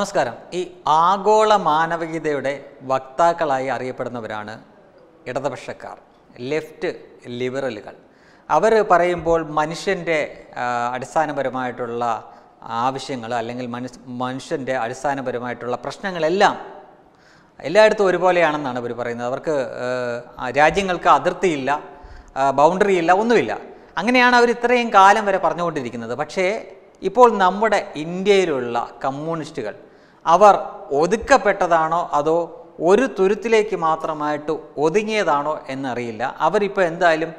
നമസ്കാരം ഈ ആഗോള മാനവികതയുടെ വക്താക്കളായി അറിയപ്പെടുന്നവരാണ് ഇടതുപക്ഷക്കാർ ലെഫ്റ്റ് ലിബറലുകൾ അവർ പറയുമ്പോൾ മനുഷ്യൻ്റെ അടിസ്ഥാനപരമായിട്ടുള്ള ആവശ്യങ്ങൾ അല്ലെങ്കിൽ മനുഷ്യ മനുഷ്യൻ്റെ അടിസ്ഥാനപരമായിട്ടുള്ള പ്രശ്നങ്ങളെല്ലാം എല്ലായിടത്തും ഒരുപോലെയാണെന്നാണ് അവർ പറയുന്നത് അവർക്ക് രാജ്യങ്ങൾക്ക് അതിർത്തിയില്ല ബൗണ്ടറി ഇല്ല ഒന്നുമില്ല അങ്ങനെയാണ് അവർ ഇത്രയും കാലം വരെ പറഞ്ഞുകൊണ്ടിരിക്കുന്നത് പക്ഷേ ഇപ്പോൾ നമ്മുടെ ഇന്ത്യയിലുള്ള കമ്മ്യൂണിസ്റ്റുകൾ അവർ ഒതുക്കപ്പെട്ടതാണോ അതോ ഒരു തുരുത്തിലേക്ക് മാത്രമായിട്ട് ഒതുങ്ങിയതാണോ എന്നറിയില്ല അവരിപ്പോൾ എന്തായാലും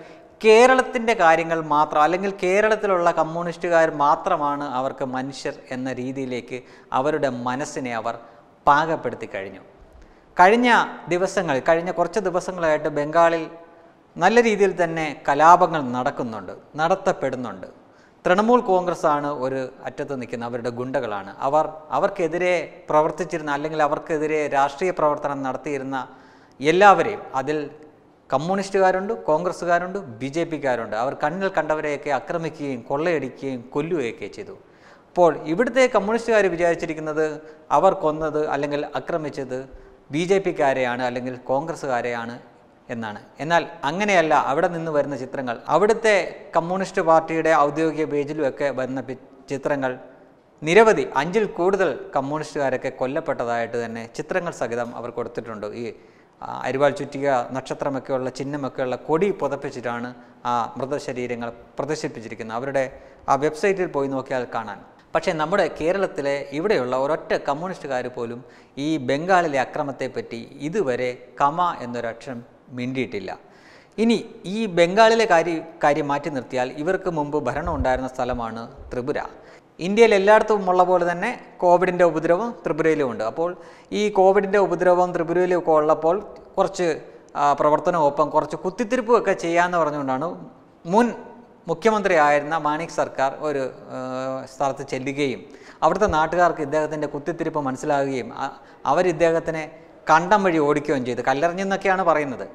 കേരളത്തിൻ്റെ കാര്യങ്ങൾ മാത്രം അല്ലെങ്കിൽ കേരളത്തിലുള്ള കമ്മ്യൂണിസ്റ്റുകാർ മാത്രമാണ് അവർക്ക് മനുഷ്യർ എന്ന രീതിയിലേക്ക് അവരുടെ മനസ്സിനെ അവർ പാകപ്പെടുത്തി കഴിഞ്ഞു കഴിഞ്ഞ ദിവസങ്ങൾ കഴിഞ്ഞ കുറച്ച് ദിവസങ്ങളായിട്ട് ബംഗാളിൽ നല്ല രീതിയിൽ തന്നെ കലാപങ്ങൾ നടക്കുന്നുണ്ട് നടത്തപ്പെടുന്നുണ്ട് തൃണമൂൽ കോൺഗ്രസ്സാണ് ഒരു അറ്റത്ത് നിൽക്കുന്ന അവരുടെ ഗുണ്ടകളാണ് അവർ അവർക്കെതിരെ പ്രവർത്തിച്ചിരുന്ന അല്ലെങ്കിൽ അവർക്കെതിരെ രാഷ്ട്രീയ പ്രവർത്തനം നടത്തിയിരുന്ന എല്ലാവരെയും അതിൽ കമ്മ്യൂണിസ്റ്റുകാരുണ്ട് കോൺഗ്രസ്സുകാരുണ്ട് ബി ജെ പിക്കാരുണ്ട് അവർ കണ്ണിൽ കണ്ടവരെയൊക്കെ ആക്രമിക്കുകയും കൊള്ളയടിക്കുകയും കൊല്ലുകയൊക്കെ ചെയ്തു അപ്പോൾ ഇവിടുത്തെ കമ്മ്യൂണിസ്റ്റുകാർ വിചാരിച്ചിരിക്കുന്നത് അവർ കൊന്നത് അല്ലെങ്കിൽ ആക്രമിച്ചത് ബി ജെ പിക്കാരെയാണ് അല്ലെങ്കിൽ കോൺഗ്രസ്സുകാരെയാണ് എന്നാണ് എന്നാൽ അങ്ങനെയല്ല അവിടെ നിന്ന് വരുന്ന ചിത്രങ്ങൾ അവിടുത്തെ കമ്മ്യൂണിസ്റ്റ് പാർട്ടിയുടെ ഔദ്യോഗിക പേജിലുമൊക്കെ വരുന്ന ചിത്രങ്ങൾ നിരവധി അഞ്ചിൽ കൂടുതൽ കമ്മ്യൂണിസ്റ്റുകാരൊക്കെ കൊല്ലപ്പെട്ടതായിട്ട് തന്നെ ചിത്രങ്ങൾ സഹിതം അവർ കൊടുത്തിട്ടുണ്ട് ഈ അരിവാൾ ചുറ്റിക നക്ഷത്രമൊക്കെയുള്ള ചിഹ്നമൊക്കെയുള്ള കൊടി പുതപ്പിച്ചിട്ടാണ് ആ മൃതശരീരങ്ങൾ പ്രദർശിപ്പിച്ചിരിക്കുന്നത് അവരുടെ ആ വെബ്സൈറ്റിൽ പോയി നോക്കിയാൽ കാണാൻ പക്ഷേ നമ്മുടെ കേരളത്തിലെ ഇവിടെയുള്ള ഒരൊറ്റ കമ്മ്യൂണിസ്റ്റുകാർ പോലും ഈ ബംഗാളിലെ അക്രമത്തെപ്പറ്റി ഇതുവരെ കമ എന്നൊരക്ഷരം മിണ്ടിയിട്ടില്ല ഇനി ഈ ബംഗാളിലെ കാര്യ കാര്യം മാറ്റി നിർത്തിയാൽ ഇവർക്ക് മുമ്പ് ഭരണം ഉണ്ടായിരുന്ന സ്ഥലമാണ് ത്രിപുര ഇന്ത്യയിൽ എല്ലായിടത്തും ഉള്ള പോലെ തന്നെ കോവിഡിൻ്റെ ഉപദ്രവം ത്രിപുരയിലും ഉണ്ട് അപ്പോൾ ഈ കോവിഡിൻ്റെ ഉപദ്രവം ത്രിപുരയിലും ഒക്കെ ഉള്ളപ്പോൾ കുറച്ച് പ്രവർത്തനമൊപ്പം കുറച്ച് കുത്തിത്തിരിപ്പ് ഒക്കെ ചെയ്യാമെന്ന് പറഞ്ഞുകൊണ്ടാണ് മുൻ മുഖ്യമന്ത്രിയായിരുന്ന മാണിക് സർക്കാർ ഒരു സ്ഥലത്ത് ചെല്ലുകയും അവിടുത്തെ നാട്ടുകാർക്ക് ഇദ്ദേഹത്തിൻ്റെ കുത്തിത്തിരിപ്പ് മനസ്സിലാകുകയും അവർ ഇദ്ദേഹത്തിനെ കണ്ടം വഴി ഓടിക്കുകയും ചെയ്തു കല്ലെറിഞ്ഞെന്നൊക്കെയാണ് പറയുന്നത്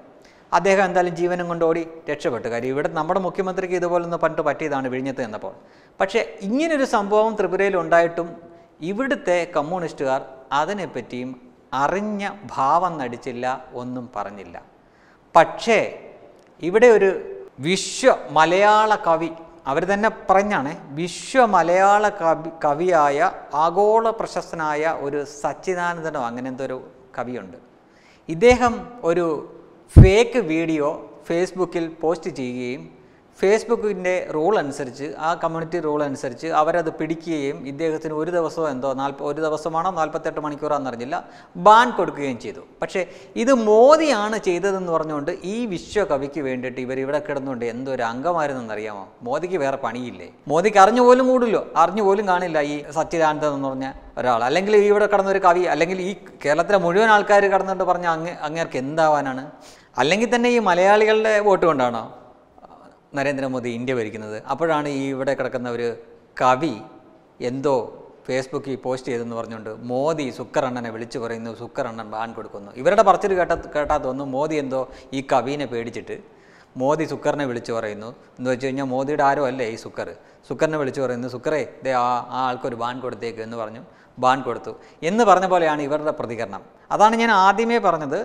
അദ്ദേഹം എന്തായാലും ജീവനും കൊണ്ടോടി രക്ഷപ്പെട്ടു കാര്യം ഇവിടെ നമ്മുടെ മുഖ്യമന്ത്രിക്ക് ഇതുപോലൊന്ന് പണ്ട് പറ്റിയതാണ് വിഴിഞ്ഞത്ത് എന്നപ്പോൾ പക്ഷേ ഇങ്ങനൊരു സംഭവം ത്രിപുരയിൽ ഉണ്ടായിട്ടും ഇവിടുത്തെ കമ്മ്യൂണിസ്റ്റുകാർ അതിനെപ്പറ്റിയും അറിഞ്ഞ ഭാവം നടിച്ചില്ല ഒന്നും പറഞ്ഞില്ല പക്ഷേ ഇവിടെ ഒരു വിശ്വ മലയാള കവി അവർ തന്നെ പറഞ്ഞാണ് വിശ്വ മലയാള കവി കവിയായ ആഗോള പ്രശസ്തനായ ഒരു സച്ചിദാനന്ദനോ അങ്ങനെ ഒരു കവിയുണ്ട് ഇദ്ദേഹം ഒരു ഫേക്ക് വീഡിയോ ഫേസ്ബുക്കിൽ പോസ്റ്റ് ചെയ്യുകയും ഫേസ്ബുക്കിൻ്റെ റൂൾ അനുസരിച്ച് ആ കമ്മ്യൂണിറ്റി റൂൾ അനുസരിച്ച് അവരത് പിടിക്കുകയും ഇദ്ദേഹത്തിന് ഒരു ദിവസമോ എന്തോ നാൽപ്പ ഒരു ദിവസമാണോ നാൽപ്പത്തെട്ട് മണിക്കൂറാണെന്നറിഞ്ഞില്ല ബാൻ കൊടുക്കുകയും ചെയ്തു പക്ഷേ ഇത് മോദിയാണ് ചെയ്തതെന്ന് പറഞ്ഞുകൊണ്ട് ഈ വിശ്വകവിക്ക് വേണ്ടിയിട്ട് ഇവർ ഇവിടെ കിടന്നുകൊണ്ട് എന്തൊരു അംഗമായിരുന്നെന്നറിയാമോ മോദിക്ക് വേറെ പണിയില്ലേ മോദിക്ക് അറിഞ്ഞു പോലും കൂടില്ലോ അറിഞ്ഞു പോലും കാണില്ല ഈ സച്ചിദാനന്ദൻ എന്ന് പറഞ്ഞ ഒരാൾ അല്ലെങ്കിൽ ഇവിടെ ഒരു കവി അല്ലെങ്കിൽ ഈ കേരളത്തിലെ മുഴുവൻ ആൾക്കാർ കടന്നുകൊണ്ട് പറഞ്ഞ അങ്ങ് അങ്ങേർക്ക് എന്താവാനാണ് അല്ലെങ്കിൽ തന്നെ ഈ മലയാളികളുടെ വോട്ട് കൊണ്ടാണോ നരേന്ദ്രമോദി ഇന്ത്യ ഭരിക്കുന്നത് അപ്പോഴാണ് ഈ ഇവിടെ കിടക്കുന്ന ഒരു കവി എന്തോ ഫേസ്ബുക്കിൽ പോസ്റ്റ് ചെയ്തെന്ന് പറഞ്ഞുകൊണ്ട് മോദി സുക്കറണ്ണനെ വിളിച്ചു പറയുന്നു സുക്കറണ്ണൻ ബാൻ കൊടുക്കുന്നു ഇവരുടെ പറച്ചിൽ കേട്ട കേട്ടാ തോന്നുന്നു മോദി എന്തോ ഈ കവിനെ പേടിച്ചിട്ട് മോദി സുക്കറിനെ വിളിച്ചു പറയുന്നു എന്ന് വെച്ച് കഴിഞ്ഞാൽ മോദിയുടെ ആരോ അല്ലേ ഈ സുക്കർ സുക്കറിനെ വിളിച്ചു പറയുന്നു സുക്കറേ ദേ ആ ആ ആൾക്കൊരു ബാൻ കൊടുത്തേക്ക് എന്ന് പറഞ്ഞു ബാൻ കൊടുത്തു എന്ന് പറഞ്ഞ പോലെയാണ് ഇവരുടെ പ്രതികരണം അതാണ് ഞാൻ ആദ്യമേ പറഞ്ഞത്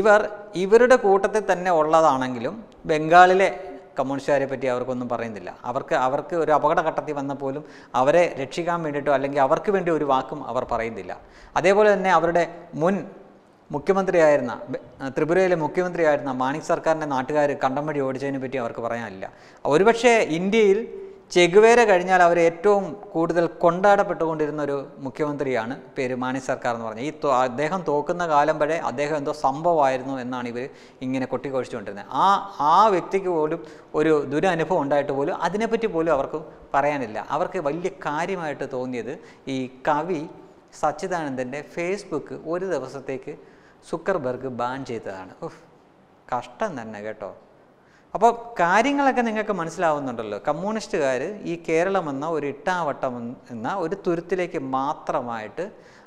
ഇവർ ഇവരുടെ കൂട്ടത്തിൽ തന്നെ ഉള്ളതാണെങ്കിലും ബംഗാളിലെ കമ്മ്യൂണിസ്റ്റുകാരെ പറ്റി അവർക്കൊന്നും പറയുന്നില്ല അവർക്ക് അവർക്ക് ഒരു അപകടഘട്ടത്തിൽ വന്ന പോലും അവരെ രക്ഷിക്കാൻ വേണ്ടിയിട്ടോ അല്ലെങ്കിൽ അവർക്ക് വേണ്ടി ഒരു വാക്കും അവർ പറയുന്നില്ല അതേപോലെ തന്നെ അവരുടെ മുൻ മുഖ്യമന്ത്രിയായിരുന്ന ത്രിപുരയിലെ മുഖ്യമന്ത്രിയായിരുന്ന മാണി സർക്കാരിൻ്റെ നാട്ടുകാർ കണ്ടമ്പടി ഓടിച്ചതിനെ പറ്റി അവർക്ക് പറയാനില്ല ഒരുപക്ഷേ ഇന്ത്യയിൽ ചെഗുവേര കഴിഞ്ഞാൽ അവർ ഏറ്റവും കൂടുതൽ കൊണ്ടാടപ്പെട്ടുകൊണ്ടിരുന്ന ഒരു മുഖ്യമന്ത്രിയാണ് പേര് മാണി സർക്കാർ എന്ന് പറഞ്ഞത് ഈ അദ്ദേഹം തോക്കുന്ന കാലം വരെ അദ്ദേഹം എന്തോ സംഭവമായിരുന്നു എന്നാണ് ഇവർ ഇങ്ങനെ കൊട്ടിക്കോഴിച്ചുകൊണ്ടിരുന്നത് ആ ആ വ്യക്തിക്ക് പോലും ഒരു ദുരനുഭവം ഉണ്ടായിട്ട് പോലും അതിനെപ്പറ്റി പോലും അവർക്ക് പറയാനില്ല അവർക്ക് വലിയ കാര്യമായിട്ട് തോന്നിയത് ഈ കവി സച്ചിദാനന്ദൻ്റെ ഫേസ്ബുക്ക് ഒരു ദിവസത്തേക്ക് സുക്കർബർഗ് ബാൻ ചെയ്തതാണ് കഷ്ടം തന്നെ കേട്ടോ അപ്പോൾ കാര്യങ്ങളൊക്കെ നിങ്ങൾക്ക് മനസ്സിലാവുന്നുണ്ടല്ലോ കമ്മ്യൂണിസ്റ്റുകാർ ഈ കേരളം എന്ന ഒരു ഇട്ടാവട്ടം എന്ന ഒരു തുരുത്തിലേക്ക് മാത്രമായിട്ട്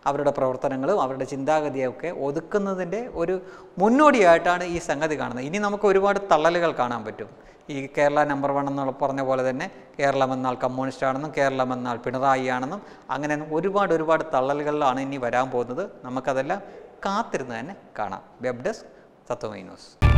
അവരുടെ പ്രവർത്തനങ്ങളും അവരുടെ ചിന്താഗതിയൊക്കെ ഒതുക്കുന്നതിൻ്റെ ഒരു മുന്നോടിയായിട്ടാണ് ഈ സംഗതി കാണുന്നത് ഇനി നമുക്ക് ഒരുപാട് തള്ളലുകൾ കാണാൻ പറ്റും ഈ കേരള നമ്പർ വൺ എന്നുള്ള പറഞ്ഞ പോലെ തന്നെ കേരളം എന്നാൽ കമ്മ്യൂണിസ്റ്റ് ആണെന്നും കേരളം എന്നാൽ പിണറായി ആണെന്നും അങ്ങനെ ഒരുപാട് ഒരുപാട് തള്ളലുകളിലാണ് ഇനി വരാൻ പോകുന്നത് നമുക്കതെല്ലാം കാത്തിരുന്ന് തന്നെ കാണാം വെബ് ഡെസ്ക് തത്വമൈ ന്യൂസ്